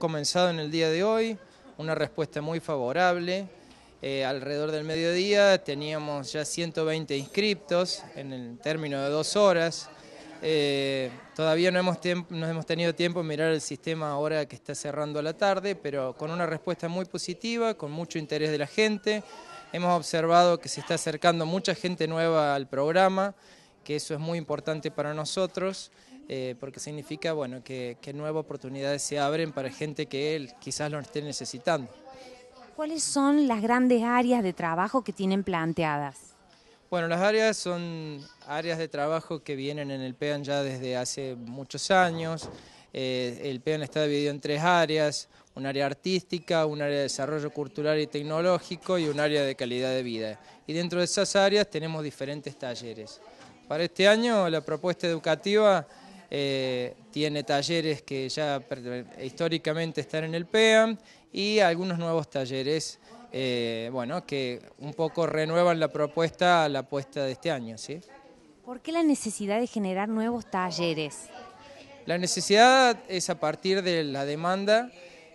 Comenzado en el día de hoy, una respuesta muy favorable. Eh, alrededor del mediodía teníamos ya 120 inscriptos en el término de dos horas. Eh, todavía no hemos, no hemos tenido tiempo de mirar el sistema ahora que está cerrando la tarde, pero con una respuesta muy positiva, con mucho interés de la gente. Hemos observado que se está acercando mucha gente nueva al programa, que eso es muy importante para nosotros. Eh, porque significa bueno, que, que, nuevas oportunidades se abren para gente que él quizás lo esté necesitando. ¿Cuáles son las grandes áreas de trabajo que tienen planteadas? Bueno, las áreas son áreas de trabajo que vienen en el PEAN ya desde hace muchos años. Eh, el PEAN está dividido en tres áreas, un área artística, un área de desarrollo cultural y tecnológico y un área de calidad de vida. Y dentro de esas áreas tenemos diferentes talleres. Para este año la propuesta educativa eh, tiene talleres que ya históricamente están en el PEAM y algunos nuevos talleres eh, bueno, que un poco renuevan la propuesta a la apuesta de este año. ¿sí? ¿Por qué la necesidad de generar nuevos talleres? La necesidad es a partir de la demanda.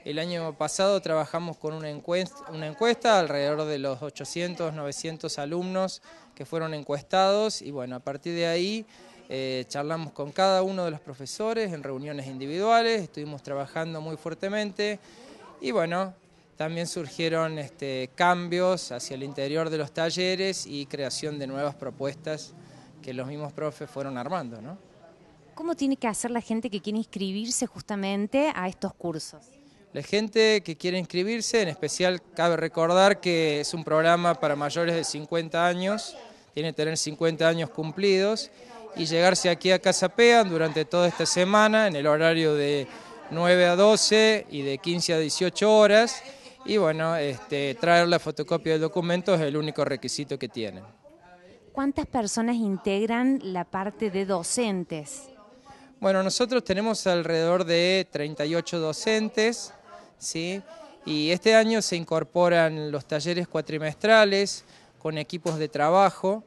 El año pasado trabajamos con una encuesta, una encuesta alrededor de los 800, 900 alumnos que fueron encuestados y bueno, a partir de ahí eh, charlamos con cada uno de los profesores en reuniones individuales, estuvimos trabajando muy fuertemente y bueno, también surgieron este, cambios hacia el interior de los talleres y creación de nuevas propuestas que los mismos profes fueron armando. ¿Cómo tiene que hacer la gente que quiere inscribirse justamente a estos cursos? La gente que quiere inscribirse, en especial cabe recordar que es un programa para mayores de 50 años, tiene que tener 50 años cumplidos y llegarse aquí a Casapean durante toda esta semana en el horario de 9 a 12 y de 15 a 18 horas. Y bueno, este, traer la fotocopia del documento es el único requisito que tienen. ¿Cuántas personas integran la parte de docentes? Bueno, nosotros tenemos alrededor de 38 docentes, ¿sí? Y este año se incorporan los talleres cuatrimestrales con equipos de trabajo